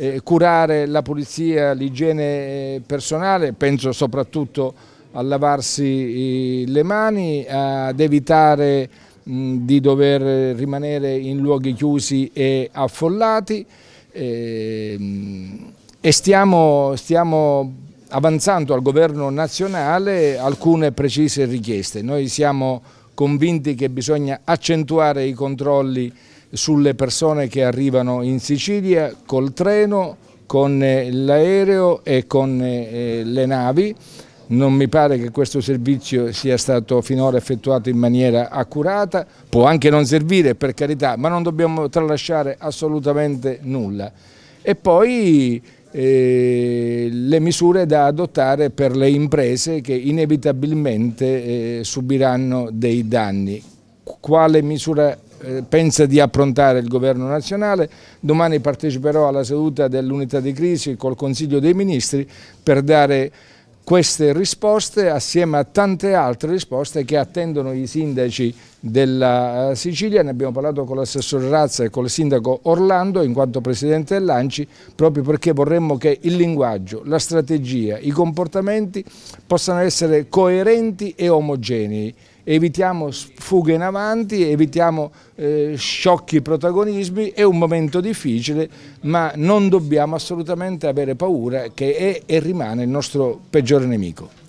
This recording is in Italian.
eh, curare la pulizia, l'igiene eh, personale, penso soprattutto a lavarsi eh, le mani, ad evitare di dover rimanere in luoghi chiusi e affollati ehm, e stiamo, stiamo avanzando al governo nazionale alcune precise richieste. Noi siamo convinti che bisogna accentuare i controlli sulle persone che arrivano in Sicilia col treno, con eh, l'aereo e con eh, eh, le navi. Non mi pare che questo servizio sia stato finora effettuato in maniera accurata, può anche non servire per carità, ma non dobbiamo tralasciare assolutamente nulla. E poi eh, le misure da adottare per le imprese che inevitabilmente eh, subiranno dei danni. Quale misura eh, pensa di approntare il governo nazionale. Domani parteciperò alla seduta dell'unità di crisi col Consiglio dei Ministri per dare queste risposte assieme a tante altre risposte che attendono i sindaci della eh, Sicilia, ne abbiamo parlato con l'assessore Razza e con il sindaco Orlando in quanto presidente dell'Anci, proprio perché vorremmo che il linguaggio, la strategia, i comportamenti possano essere coerenti e omogenei, evitiamo fuga in avanti, evitiamo eh, sciocchi protagonismi, è un momento difficile ma non dobbiamo assolutamente avere paura che è e rimane il nostro peggiore nemico.